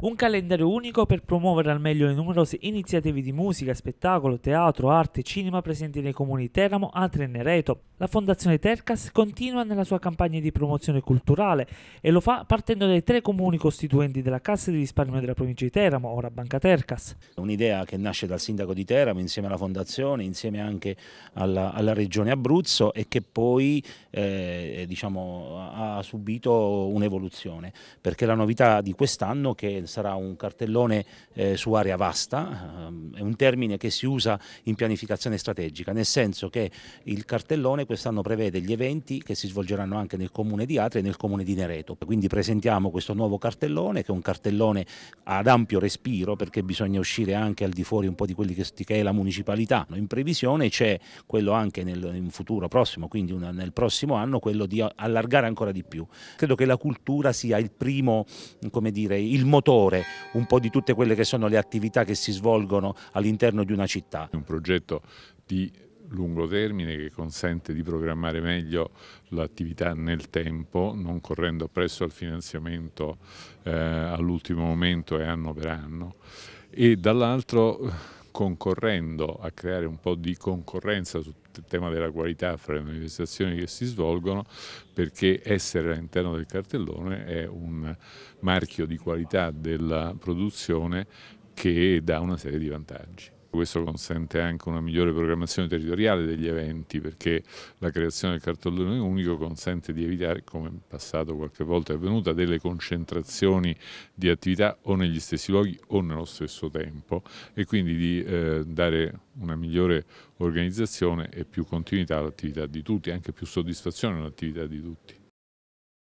Un calendario unico per promuovere al meglio le numerose iniziative di musica, spettacolo, teatro, arte, e cinema presenti nei comuni Teramo, Atri e Nereto. La Fondazione Tercas continua nella sua campagna di promozione culturale e lo fa partendo dai tre comuni costituenti della Cassa di risparmio della provincia di Teramo, ora Banca Tercas. Un'idea che nasce dal sindaco di Teramo insieme alla Fondazione, insieme anche alla, alla Regione Abruzzo e che poi eh, diciamo, ha subito un'evoluzione perché la novità di quest'anno che sarà un cartellone eh, su area vasta, ehm, è un termine che si usa in pianificazione strategica, nel senso che il cartellone quest'anno prevede gli eventi che si svolgeranno anche nel comune di Atria e nel comune di Nereto. Quindi presentiamo questo nuovo cartellone che è un cartellone ad ampio respiro perché bisogna uscire anche al di fuori un po' di quelli che, che è la municipalità. In previsione c'è quello anche nel in futuro prossimo, quindi una, nel prossimo anno, quello di allargare ancora di più. Credo che la cultura sia il primo, come dire, il motore gestore un po' di tutte quelle che sono le attività che si svolgono all'interno di una città. Un progetto di lungo termine che consente di programmare meglio l'attività nel tempo, non correndo appresso al finanziamento eh, all'ultimo momento e anno per anno e dall'altro concorrendo a creare un po' di concorrenza sul tema della qualità fra le manifestazioni che si svolgono perché essere all'interno del cartellone è un marchio di qualità della produzione che dà una serie di vantaggi. Questo consente anche una migliore programmazione territoriale degli eventi perché la creazione del cartellone unico consente di evitare, come in passato qualche volta è avvenuta, delle concentrazioni di attività o negli stessi luoghi o nello stesso tempo e quindi di eh, dare una migliore organizzazione e più continuità all'attività di tutti, anche più soddisfazione all'attività di tutti.